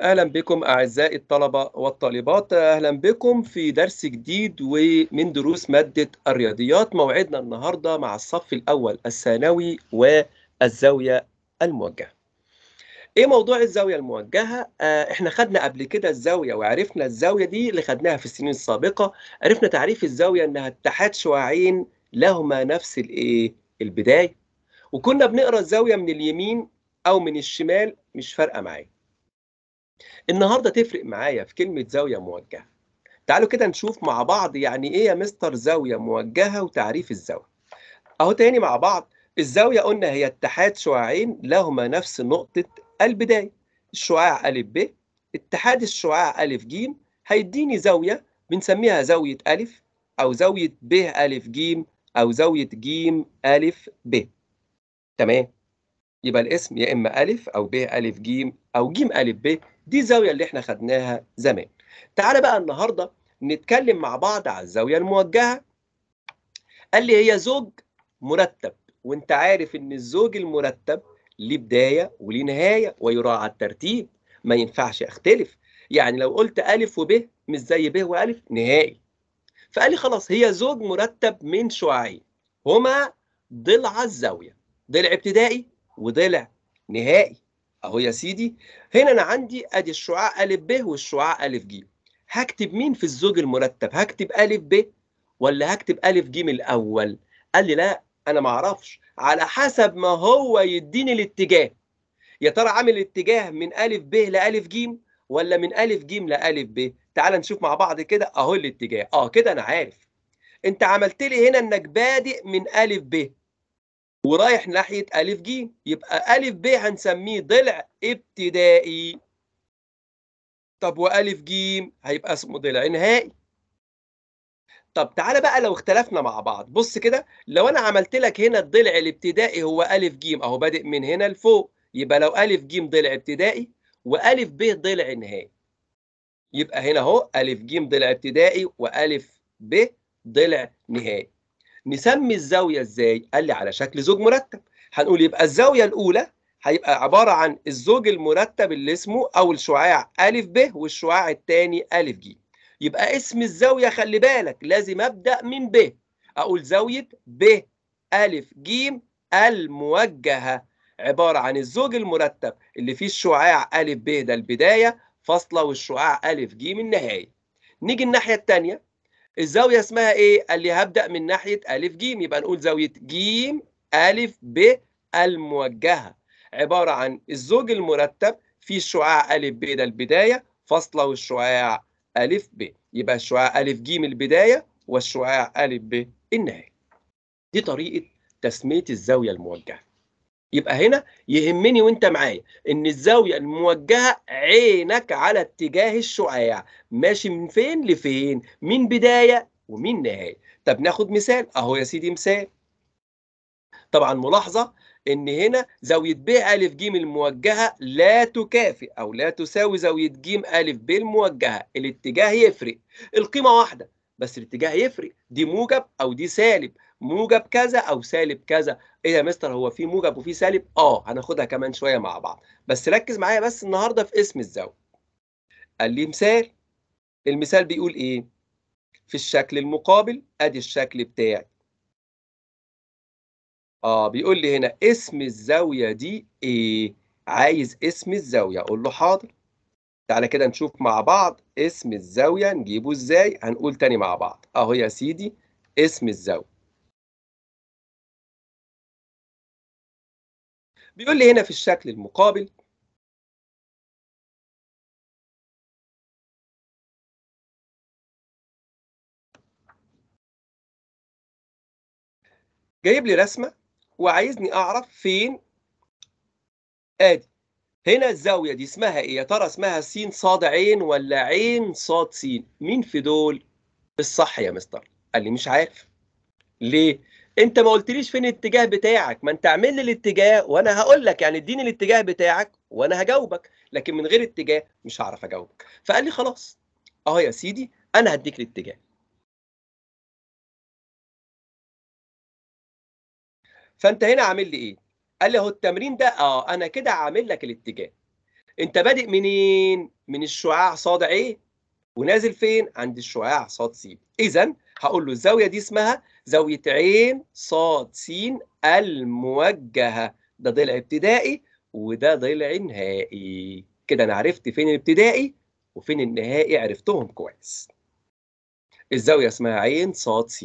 اهلا بكم اعزائي الطلبه والطالبات اهلا بكم في درس جديد ومن دروس ماده الرياضيات موعدنا النهارده مع الصف الاول الثانوي والزاويه الموجهه ايه موضوع الزاويه الموجهه آه احنا خدنا قبل كده الزاويه وعرفنا الزاويه دي اللي خدناها في السنين السابقه عرفنا تعريف الزاويه انها اتحاد شعاعين لهما نفس الايه البدايه وكنا بنقرا الزاويه من اليمين او من الشمال مش فارقه معايا النهارده تفرق معايا في كلمه زاويه موجهه تعالوا كده نشوف مع بعض يعني ايه يا مستر زاويه موجهه وتعريف الزاويه اهو تاني مع بعض الزاويه قلنا هي اتحاد شعاعين لهما نفس نقطه البدايه الشعاع ا ب اتحاد الشعاع ا ج هيديني زاويه بنسميها زاويه ا او زاويه ب ا ج او زاويه ج ا ب تمام يبقى الاسم يا اما ا او ب ا ج او ج ا ب دي الزاويه اللي احنا خدناها زمان تعالى بقى النهارده نتكلم مع بعض على الزاويه الموجهه قال لي هي زوج مرتب وانت عارف ان الزوج المرتب ليه بدايه وليه نهايه ويراعى الترتيب ما ينفعش اختلف يعني لو قلت الف وب مش زي ب والف نهائي فقال لي خلاص هي زوج مرتب من شعاعين هما ضلع الزاويه ضلع ابتدائي وضلع نهائي اهو يا سيدي هنا انا عندي ادي الشعاع ا ب والشعاع ا ج هكتب مين في الزوج المرتب هكتب ا ب ولا هكتب ا ج الاول قال لي لا انا ما اعرفش على حسب ما هو يديني الاتجاه يا ترى عامل الاتجاه من أ ب لأ ج ولا من أ ج لأ ب تعال نشوف مع بعض كده اهو الاتجاه اه كده انا عارف انت عملت لي هنا انك بادئ من أ ب ورايح ناحية ألف ج يبقى ألف ب هنسميه ضلع ابتدائي طب وألف ج هيبقى اسمه ضلع نهائي طب تعالى بقى لو اختلفنا مع بعض بص كده لو أنا عملت لك هنا الضلع الابتدائي هو ألف ج أهو بادئ من هنا لفوق يبقى لو ألف ج ضلع ابتدائي وألف ب ضلع نهائي يبقى هنا أهو ألف ج ضلع ابتدائي وألف ب ضلع نهائي نسمي الزاويه ازاي قال لي على شكل زوج مرتب هنقول يبقى الزاويه الاولى هيبقى عباره عن الزوج المرتب اللي اسمه او الشعاع ا ب والشعاع الثاني ا ج يبقى اسم الزاويه خلي بالك لازم ابدا من ب اقول زاويه ب ا ج الموجهه عباره عن الزوج المرتب اللي فيه الشعاع ا ب ده البدايه فاصله والشعاع ا ج النهايه نيجي الناحيه الثانيه الزاويه اسمها ايه قال لي هبدا من ناحيه ا ج يبقى نقول زاويه ج ا ب الموجهه عباره عن الزوج المرتب في الشعاع ا ب ده البدايه فاصله والشعاع ا ب يبقى الشعاع ا ج البدايه والشعاع ا ب النهايه دي طريقه تسميه الزاويه الموجهه يبقى هنا يهمني وانت معايا ان الزاويه الموجهه عينك على اتجاه الشعاع ماشي من فين لفين من بدايه ومن نهايه طب ناخد مثال اهو يا سيدي مثال طبعا ملاحظه ان هنا زاويه ب ا ج الموجهه لا تكافئ او لا تساوي زاويه ج ا ب الموجهه الاتجاه يفرق القيمه واحده بس الاتجاه يفرق دي موجب او دي سالب موجب كذا او سالب كذا ايه يا مستر هو في موجب وفي سالب اه هناخدها كمان شويه مع بعض بس ركز معايا بس النهارده في اسم الزاويه قال لي مثال المثال بيقول ايه في الشكل المقابل ادي الشكل بتاعي اه بيقول لي هنا اسم الزاويه دي ايه عايز اسم الزاويه اقول له حاضر تعالى كده نشوف مع بعض اسم الزاويه نجيبه ازاي هنقول تاني مع بعض اهو يا سيدي اسم الزاويه بيقول لي هنا في الشكل المقابل جايب لي رسمه وعايزني اعرف فين ادي هنا الزاويه دي اسمها ايه يا ترى اسمها س صاد عين ولا عين صاد س مين في دول الصح يا مستر قال لي مش عارف ليه انت ما قلتليش فين الاتجاه بتاعك ما انت اعمل لي الاتجاه وانا هقول لك يعني اديني الاتجاه بتاعك وانا هجاوبك لكن من غير اتجاه مش هعرف اجاوبك فقال لي خلاص اهو يا سيدي انا هديك الاتجاه فانت هنا عامل لي ايه قال لي اهو التمرين ده اه انا كده عامل لك الاتجاه انت بادئ منين من الشعاع صاد ايه ونازل فين عند الشعاع صاد س اذا هقول له الزاويه دي اسمها زاويه عين صاد س الموجهه ده ضلع ابتدائي وده ضلع نهائي كده انا عرفت فين الابتدائي وفين النهائي عرفتهم كويس الزاويه اسمها عين صاد س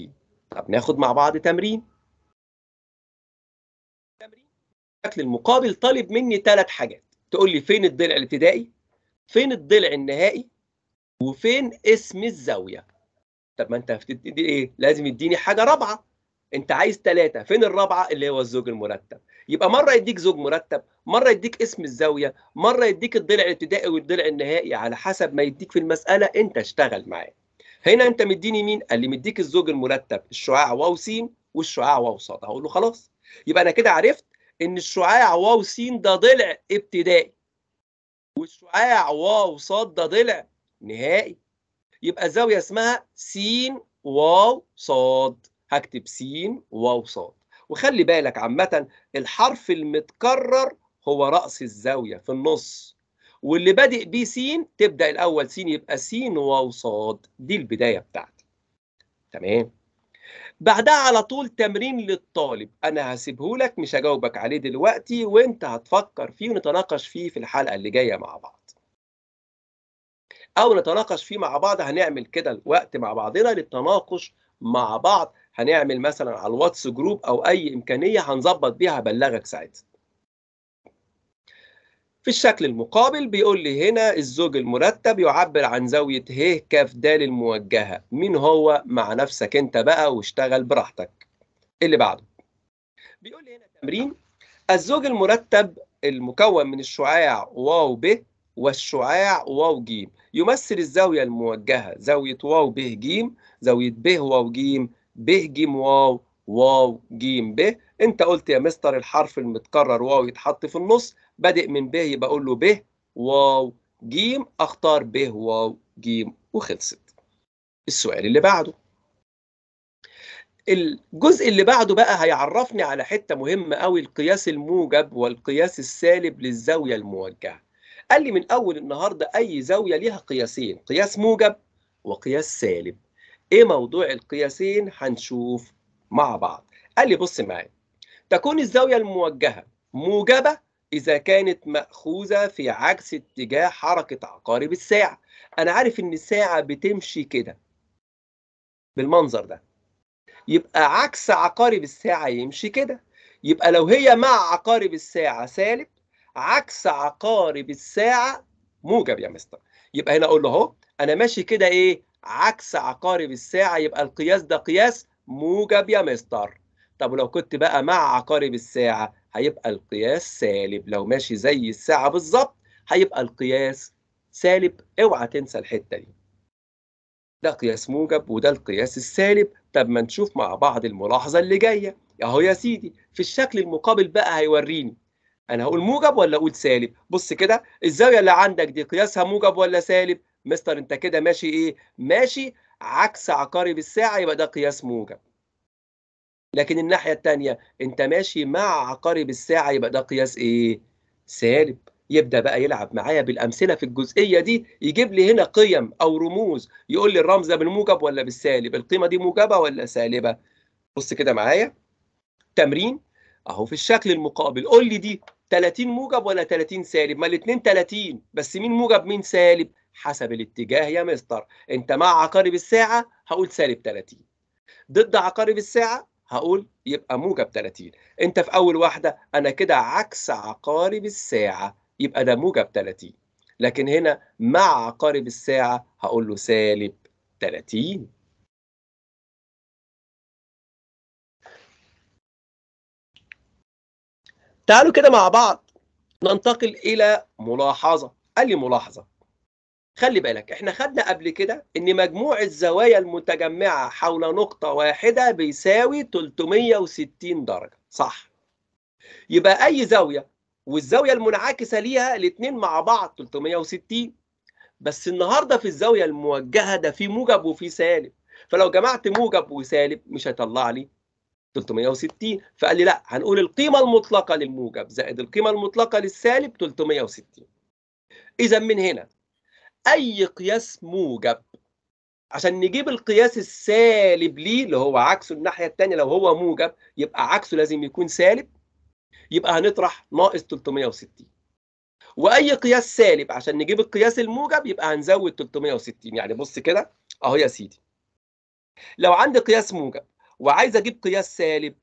طب ناخد مع بعض تمرين تمرين الشكل المقابل طالب مني ثلاث حاجات تقول لي فين الضلع الابتدائي فين الضلع النهائي وفين اسم الزاويه طب ما انت هتدي ايه لازم يديني حاجه رابعه انت عايز ثلاثه فين الرابعه اللي هو الزوج المرتب يبقى مره يديك زوج مرتب مره يديك اسم الزاويه مره يديك الضلع الابتدائي والضلع النهائي على حسب ما يديك في المساله انت اشتغل معاه هنا انت مديني مين قال لي مديك الزوج المرتب الشعاع واو س والشعاع واو ص، هقول له خلاص يبقى انا كده عرفت ان الشعاع واو س ده ضلع ابتدائي والشعاع واو ص ده ضلع نهائي يبقى زاوية اسمها سين واو صاد هكتب سين واو صاد وخلي بالك عامة الحرف المتكرر هو رأس الزاوية في النص واللي بادئ بيه سين تبدأ الأول سين يبقى سين واو صاد دي البداية بتاعتي تمام بعدها على طول تمرين للطالب انا هسيبهولك مش هجاوبك عليه دلوقتي وانت هتفكر فيه ونتناقش فيه في الحلقه اللي جايه مع بعض او نتناقش فيه مع بعض هنعمل كده الوقت مع بعضنا للتناقش مع بعض هنعمل مثلا على الواتس جروب او اي امكانيه هنظبط بيها هبلغك ساعتها في الشكل المقابل بيقول لي هنا الزوج المرتب يعبر عن زاوية ه كاف د الموجهة مين هو مع نفسك انت بقى واشتغل براحتك اللي بعده بيقول لي هنا تمرين الزوج المرتب المكون من الشعاع واو ب والشعاع واو جيم يمثل الزاوية الموجهة زاوية واو ب ج زاوية ب واو ج ب ج واو واو ج ب انت قلت يا مستر الحرف المتكرر واو يتحط في النص بادئ من ب يبقى اقول له ب واو ج اختار ب واو ج وخلصت السؤال اللي بعده الجزء اللي بعده بقى هيعرفني على حته مهمه قوي القياس الموجب والقياس السالب للزاويه الموجهه قال لي من اول النهارده اي زاويه ليها قياسين قياس موجب وقياس سالب ايه موضوع القياسين هنشوف مع بعض قال لي بص معايا تكون الزاويه الموجهه موجبه اذا كانت ماخوذه في عكس اتجاه حركه عقارب الساعه انا عارف ان الساعه بتمشي كده بالمنظر ده يبقى عكس عقارب الساعه يمشي كده يبقى لو هي مع عقارب الساعه سالب عكس عقارب الساعة موجب يا مستر يبقى هنا أقول له أهو أنا ماشي كده إيه عكس عقارب الساعة يبقى القياس ده قياس موجب يا مستر طب ولو كنت بقى مع عقارب الساعة هيبقى القياس سالب لو ماشي زي الساعة بالظبط هيبقى القياس سالب اوعى تنسى الحتة دي ده قياس موجب وده القياس السالب طب ما نشوف مع بعض الملاحظة اللي جاية اهو يا سيدي في الشكل المقابل بقى هيوريني انا هقول موجب ولا اقول سالب بص كده الزاويه اللي عندك دي قياسها موجب ولا سالب مستر انت كده ماشي ايه ماشي عكس عقارب الساعه يبقى ده قياس موجب لكن الناحيه الثانيه انت ماشي مع عقارب الساعه يبقى ده قياس ايه سالب يبدا بقى يلعب معايا بالامثله في الجزئيه دي يجيب لي هنا قيم او رموز يقول لي الرمز ده بالموجب ولا بالسالب القيمه دي موجبه ولا سالبه بص كده معايا تمرين اهو في الشكل المقابل قول لي دي 30 موجب ولا 30 سالب ما الاثنين 30 بس مين موجب مين سالب حسب الاتجاه يا مستر انت مع عقارب الساعه هقول سالب 30 ضد عقارب الساعه هقول يبقى موجب 30 انت في اول واحده انا كده عكس عقارب الساعه يبقى ده موجب 30 لكن هنا مع عقارب الساعه هقول له سالب 30 تعالوا كده مع بعض ننتقل الى ملاحظه قال لي ملاحظه خلي بالك احنا خدنا قبل كده ان مجموع الزوايا المتجمعه حول نقطه واحده بيساوي 360 درجه صح يبقى اي زاويه والزاويه المنعكسه ليها الاثنين مع بعض 360 بس النهارده في الزاويه الموجهه ده في موجب وفي سالب فلو جمعت موجب وسالب مش هيطلع لي 360 فقال لي لا هنقول القيمة المطلقة للموجب زائد القيمة المطلقة للسالب 360 إذا من هنا أي قياس موجب عشان نجيب القياس السالب ليه اللي هو عكسه الناحية الثانية لو هو موجب يبقى عكسه لازم يكون سالب يبقى هنطرح ناقص 360 وأي قياس سالب عشان نجيب القياس الموجب يبقى هنزود 360 يعني بص كده أهو يا سيدي لو عندي قياس موجب وعايز اجيب قياس سالب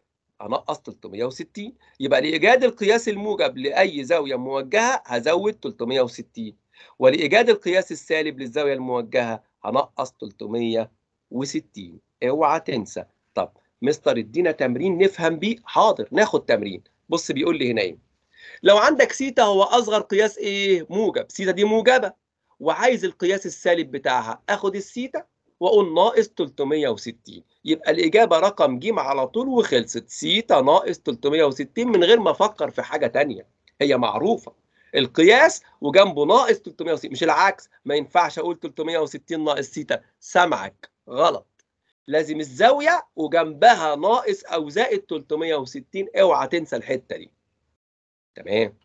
انقص 360 يبقى لايجاد القياس الموجب لاي زاويه موجهه هزود 360 ولايجاد القياس السالب للزاويه الموجهه هنقص 360 اوعى تنسى طب مستر ادينا تمرين نفهم بيه حاضر ناخد تمرين بص بيقول لي هنا ايه لو عندك سيتا هو اصغر قياس ايه موجب سيتا دي موجبه وعايز القياس السالب بتاعها اخد السيتا واقول ناقص 360 يبقى الاجابه رقم ج على طول وخلصت سيتا ناقص 360 من غير ما افكر في حاجه ثانيه هي معروفه القياس وجنبه ناقص 360 مش العكس ما ينفعش اقول 360 ناقص سيتا سمعك غلط لازم الزاويه وجنبها ناقص او زائد 360 اوعى تنسى الحته دي تمام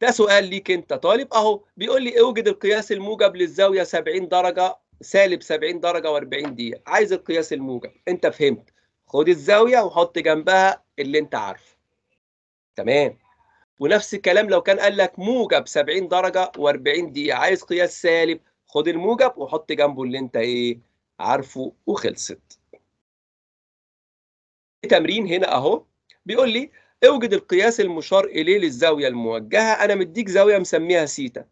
ده سؤال ليك انت طالب اهو بيقول لي اوجد القياس الموجب للزاويه 70 درجه سالب 70 درجه و40 دقيقه عايز القياس الموجب انت فهمت خد الزاويه وحط جنبها اللي انت عارفه تمام ونفس الكلام لو كان قال لك موجب 70 درجه و40 دقيقه عايز قياس سالب خد الموجب وحط جنبه اللي انت ايه عارفه وخلصت تمرين هنا اهو بيقول لي اوجد القياس المشار اليه للزاويه الموجهه انا مديك زاويه مسميها سيتا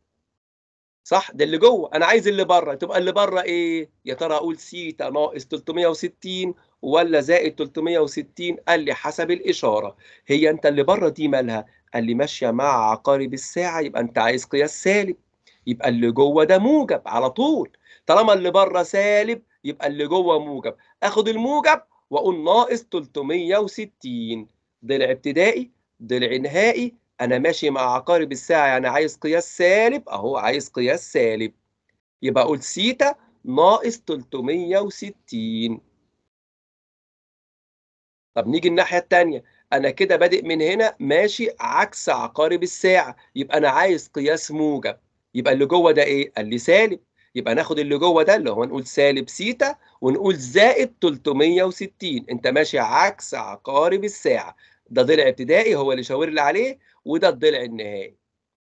صح ده اللي جوه انا عايز اللي بره تبقى اللي بره ايه يا ترى اقول سيتا ناقص 360 ولا زائد 360 قال لي حسب الاشاره هي انت اللي بره دي مالها قال لي ماشيه مع عقارب الساعه يبقى انت عايز قياس سالب يبقى اللي جوه ده موجب على طول طالما اللي بره سالب يبقى اللي جوه موجب اخد الموجب واقول ناقص 360 ضلع ابتدائي ضلع نهائي انا ماشي مع عقارب الساعه يعني عايز قياس سالب اهو عايز قياس سالب يبقى اقول سيتا ناقص 360 طب نيجي الناحيه الثانيه انا كده بادئ من هنا ماشي عكس عقارب الساعه يبقى انا عايز قياس موجب يبقى اللي جوه ده ايه قال لي سالب يبقى ناخد اللي جوه ده اللي هو نقول سالب سيتا ونقول زائد 360 انت ماشي عكس عقارب الساعه ده ضلع ابتدائي هو اللي شاور لي عليه وده الضلع النهائي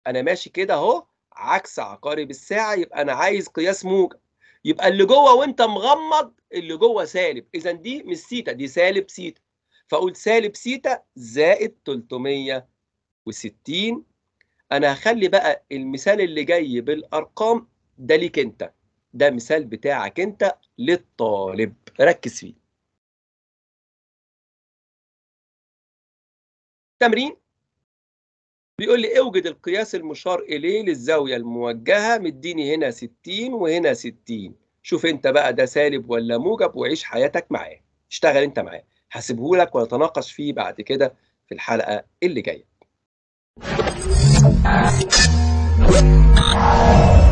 انا ماشي كده اهو عكس عقارب الساعه يبقى انا عايز قياس موجة يبقى اللي جوه وانت مغمض اللي جوه سالب اذا دي مش سيتا دي سالب سيتا فاقول سالب سيتا زائد 360 انا هخلي بقى المثال اللي جاي بالارقام ده ليك انت ده مثال بتاعك انت للطالب ركز فيه تمرين بيقول لي اوجد القياس المشار اليه للزاويه الموجهه مديني هنا 60 وهنا 60 شوف انت بقى ده سالب ولا موجب وعيش حياتك معاه اشتغل انت معاه هسيبهولك ونتناقش فيه بعد كده في الحلقه اللي جايه